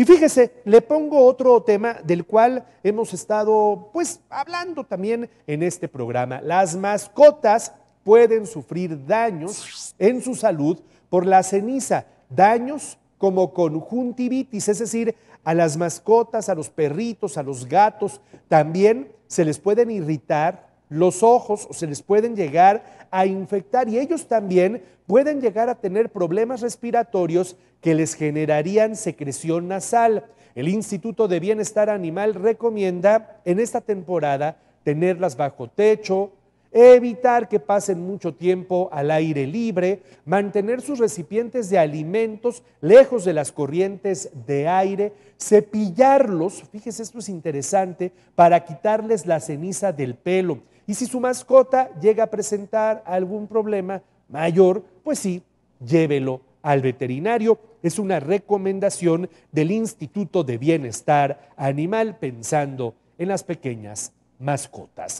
Y fíjese, le pongo otro tema del cual hemos estado pues hablando también en este programa. Las mascotas pueden sufrir daños en su salud por la ceniza, daños como conjuntivitis, es decir, a las mascotas, a los perritos, a los gatos, también se les pueden irritar los ojos se les pueden llegar a infectar y ellos también pueden llegar a tener problemas respiratorios que les generarían secreción nasal. El Instituto de Bienestar Animal recomienda en esta temporada tenerlas bajo techo, evitar que pasen mucho tiempo al aire libre, mantener sus recipientes de alimentos lejos de las corrientes de aire, cepillarlos, fíjese esto es interesante, para quitarles la ceniza del pelo. Y si su mascota llega a presentar algún problema mayor, pues sí, llévelo al veterinario. Es una recomendación del Instituto de Bienestar Animal pensando en las pequeñas mascotas.